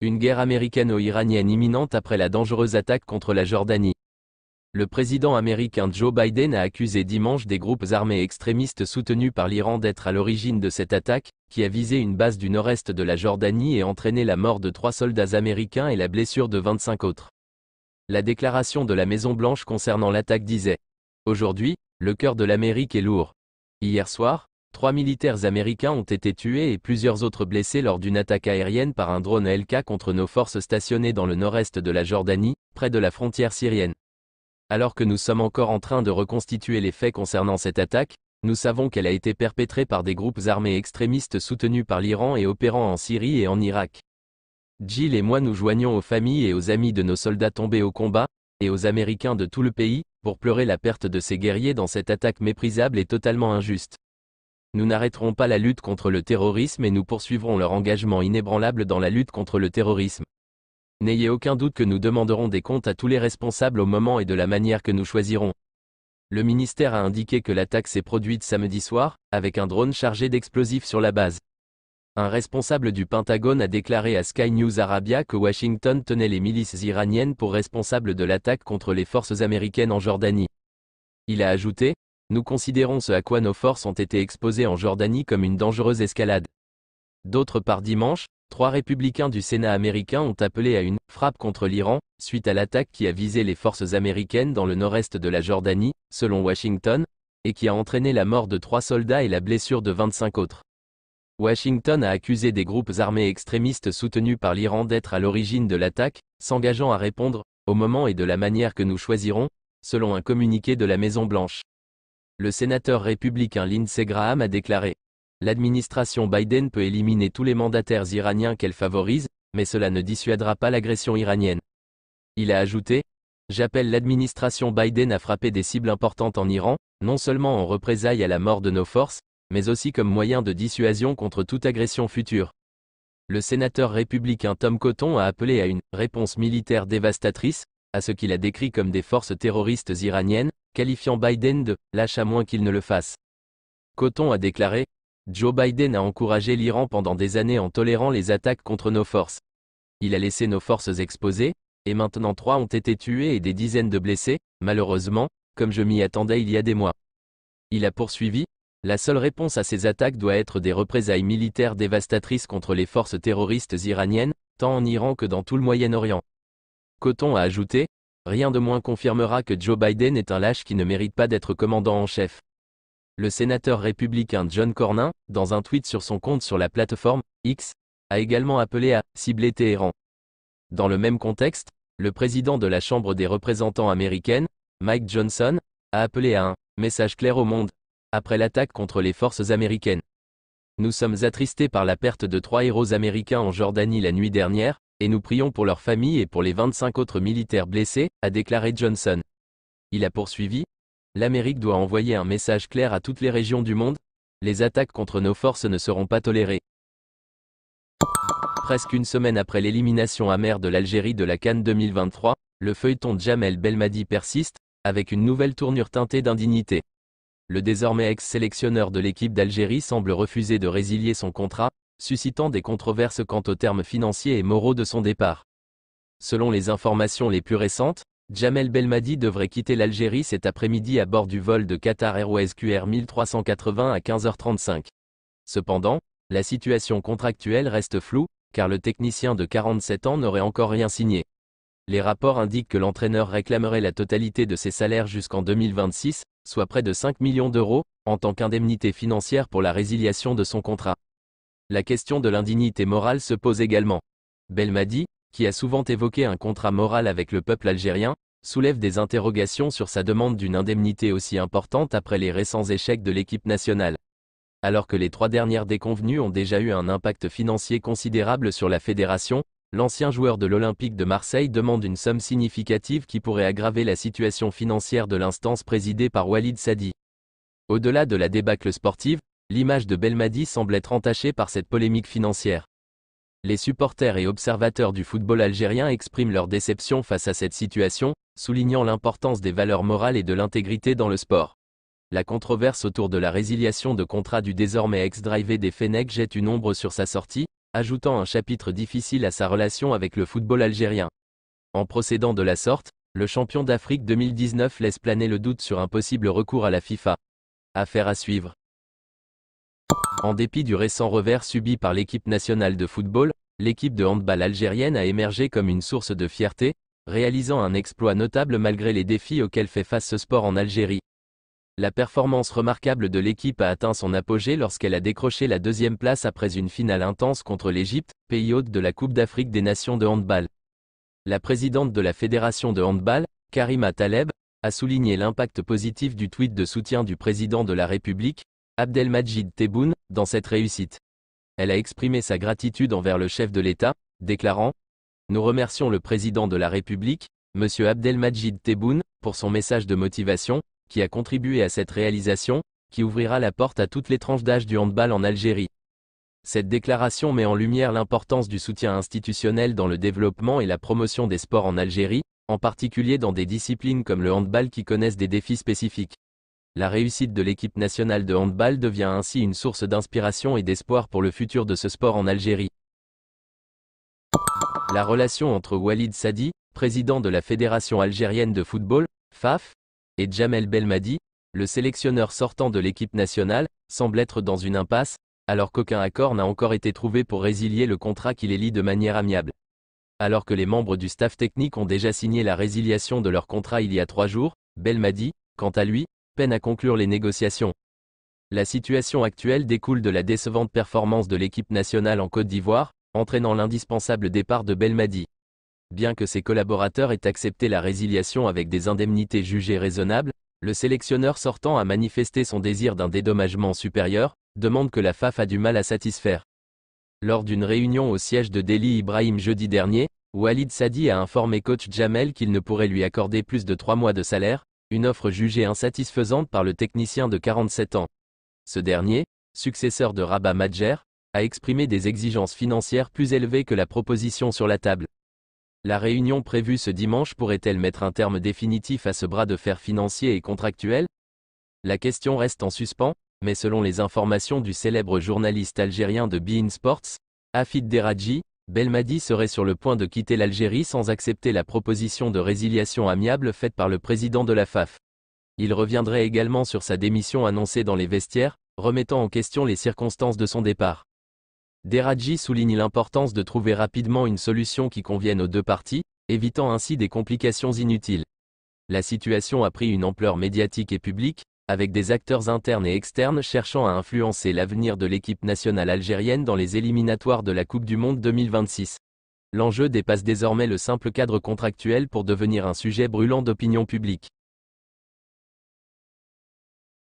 Une guerre américano-iranienne imminente après la dangereuse attaque contre la Jordanie. Le président américain Joe Biden a accusé dimanche des groupes armés extrémistes soutenus par l'Iran d'être à l'origine de cette attaque, qui a visé une base du nord-est de la Jordanie et entraîné la mort de trois soldats américains et la blessure de 25 autres. La déclaration de la Maison-Blanche concernant l'attaque disait Aujourd'hui, le cœur de l'Amérique est lourd. Hier soir, trois militaires américains ont été tués et plusieurs autres blessés lors d'une attaque aérienne par un drone LK contre nos forces stationnées dans le nord-est de la Jordanie, près de la frontière syrienne. Alors que nous sommes encore en train de reconstituer les faits concernant cette attaque, nous savons qu'elle a été perpétrée par des groupes armés extrémistes soutenus par l'Iran et opérant en Syrie et en Irak. Jill et moi nous joignons aux familles et aux amis de nos soldats tombés au combat, et aux Américains de tout le pays, pour pleurer la perte de ses guerriers dans cette attaque méprisable et totalement injuste. Nous n'arrêterons pas la lutte contre le terrorisme et nous poursuivrons leur engagement inébranlable dans la lutte contre le terrorisme. N'ayez aucun doute que nous demanderons des comptes à tous les responsables au moment et de la manière que nous choisirons. Le ministère a indiqué que l'attaque s'est produite samedi soir, avec un drone chargé d'explosifs sur la base. Un responsable du Pentagone a déclaré à Sky News Arabia que Washington tenait les milices iraniennes pour responsables de l'attaque contre les forces américaines en Jordanie. Il a ajouté, Nous considérons ce à quoi nos forces ont été exposées en Jordanie comme une dangereuse escalade. D'autre part dimanche, trois républicains du Sénat américain ont appelé à une frappe contre l'Iran, suite à l'attaque qui a visé les forces américaines dans le nord-est de la Jordanie, selon Washington, et qui a entraîné la mort de trois soldats et la blessure de 25 autres. Washington a accusé des groupes armés extrémistes soutenus par l'Iran d'être à l'origine de l'attaque, s'engageant à répondre, au moment et de la manière que nous choisirons, selon un communiqué de la Maison-Blanche. Le sénateur républicain Lindsey Graham a déclaré L'administration Biden peut éliminer tous les mandataires iraniens qu'elle favorise, mais cela ne dissuadera pas l'agression iranienne. Il a ajouté J'appelle l'administration Biden à frapper des cibles importantes en Iran, non seulement en représailles à la mort de nos forces, mais aussi comme moyen de dissuasion contre toute agression future. Le sénateur républicain Tom Cotton a appelé à une réponse militaire dévastatrice, à ce qu'il a décrit comme des forces terroristes iraniennes, qualifiant Biden de lâche à moins qu'il ne le fasse. Cotton a déclaré Joe Biden a encouragé l'Iran pendant des années en tolérant les attaques contre nos forces. Il a laissé nos forces exposées, et maintenant trois ont été tués et des dizaines de blessés, malheureusement, comme je m'y attendais il y a des mois. Il a poursuivi, la seule réponse à ces attaques doit être des représailles militaires dévastatrices contre les forces terroristes iraniennes, tant en Iran que dans tout le Moyen-Orient. Coton a ajouté, Rien de moins confirmera que Joe Biden est un lâche qui ne mérite pas d'être commandant en chef. Le sénateur républicain John Cornyn, dans un tweet sur son compte sur la plateforme X, a également appelé à cibler Téhéran. Dans le même contexte, le président de la Chambre des représentants américaine, Mike Johnson, a appelé à un message clair au monde après l'attaque contre les forces américaines. Nous sommes attristés par la perte de trois héros américains en Jordanie la nuit dernière, et nous prions pour leurs familles et pour les 25 autres militaires blessés, a déclaré Johnson. Il a poursuivi, L'Amérique doit envoyer un message clair à toutes les régions du monde, les attaques contre nos forces ne seront pas tolérées. Presque une semaine après l'élimination amère de l'Algérie de la Cannes 2023, le feuilleton de Jamel Belmadi persiste, avec une nouvelle tournure teintée d'indignité le désormais ex-sélectionneur de l'équipe d'Algérie semble refuser de résilier son contrat, suscitant des controverses quant aux termes financiers et moraux de son départ. Selon les informations les plus récentes, Jamel Belmadi devrait quitter l'Algérie cet après-midi à bord du vol de Qatar Airways QR 1380 à 15h35. Cependant, la situation contractuelle reste floue, car le technicien de 47 ans n'aurait encore rien signé. Les rapports indiquent que l'entraîneur réclamerait la totalité de ses salaires jusqu'en 2026, soit près de 5 millions d'euros, en tant qu'indemnité financière pour la résiliation de son contrat. La question de l'indignité morale se pose également. Belmadi, qui a souvent évoqué un contrat moral avec le peuple algérien, soulève des interrogations sur sa demande d'une indemnité aussi importante après les récents échecs de l'équipe nationale. Alors que les trois dernières déconvenues ont déjà eu un impact financier considérable sur la fédération, l'ancien joueur de l'Olympique de Marseille demande une somme significative qui pourrait aggraver la situation financière de l'instance présidée par Walid Sadi. Au-delà de la débâcle sportive, l'image de Belmadi semble être entachée par cette polémique financière. Les supporters et observateurs du football algérien expriment leur déception face à cette situation, soulignant l'importance des valeurs morales et de l'intégrité dans le sport. La controverse autour de la résiliation de contrat du désormais ex-drivé des Fenech jette une ombre sur sa sortie, ajoutant un chapitre difficile à sa relation avec le football algérien. En procédant de la sorte, le champion d'Afrique 2019 laisse planer le doute sur un possible recours à la FIFA. Affaire à suivre. En dépit du récent revers subi par l'équipe nationale de football, l'équipe de handball algérienne a émergé comme une source de fierté, réalisant un exploit notable malgré les défis auxquels fait face ce sport en Algérie. La performance remarquable de l'équipe a atteint son apogée lorsqu'elle a décroché la deuxième place après une finale intense contre l'Égypte, pays hôte de la Coupe d'Afrique des Nations de handball. La présidente de la Fédération de handball, Karima Taleb, a souligné l'impact positif du tweet de soutien du président de la République, Abdelmajid Tebboune, dans cette réussite. Elle a exprimé sa gratitude envers le chef de l'État, déclarant Nous remercions le président de la République, M. Abdelmajid Tebboune, pour son message de motivation, qui a contribué à cette réalisation, qui ouvrira la porte à toutes les tranches d'âge du handball en Algérie. Cette déclaration met en lumière l'importance du soutien institutionnel dans le développement et la promotion des sports en Algérie, en particulier dans des disciplines comme le handball qui connaissent des défis spécifiques. La réussite de l'équipe nationale de handball devient ainsi une source d'inspiration et d'espoir pour le futur de ce sport en Algérie. La relation entre Walid Sadi, président de la Fédération algérienne de football, FAF, et Jamel Belmadi, le sélectionneur sortant de l'équipe nationale, semble être dans une impasse, alors qu'aucun accord n'a encore été trouvé pour résilier le contrat qui les lie de manière amiable. Alors que les membres du staff technique ont déjà signé la résiliation de leur contrat il y a trois jours, Belmadi, quant à lui, peine à conclure les négociations. La situation actuelle découle de la décevante performance de l'équipe nationale en Côte d'Ivoire, entraînant l'indispensable départ de Belmadi. Bien que ses collaborateurs aient accepté la résiliation avec des indemnités jugées raisonnables, le sélectionneur sortant a manifesté son désir d'un dédommagement supérieur, demande que la FAF a du mal à satisfaire. Lors d'une réunion au siège de Delhi Ibrahim jeudi dernier, Walid Sadi a informé coach Jamel qu'il ne pourrait lui accorder plus de trois mois de salaire, une offre jugée insatisfaisante par le technicien de 47 ans. Ce dernier, successeur de Rabat Madjer, a exprimé des exigences financières plus élevées que la proposition sur la table. La réunion prévue ce dimanche pourrait-elle mettre un terme définitif à ce bras de fer financier et contractuel La question reste en suspens, mais selon les informations du célèbre journaliste algérien de Bein Sports, Afid Deradji, Belmadi serait sur le point de quitter l'Algérie sans accepter la proposition de résiliation amiable faite par le président de la FAF. Il reviendrait également sur sa démission annoncée dans les vestiaires, remettant en question les circonstances de son départ. Deradji souligne l'importance de trouver rapidement une solution qui convienne aux deux parties, évitant ainsi des complications inutiles. La situation a pris une ampleur médiatique et publique, avec des acteurs internes et externes cherchant à influencer l'avenir de l'équipe nationale algérienne dans les éliminatoires de la Coupe du Monde 2026. L'enjeu dépasse désormais le simple cadre contractuel pour devenir un sujet brûlant d'opinion publique.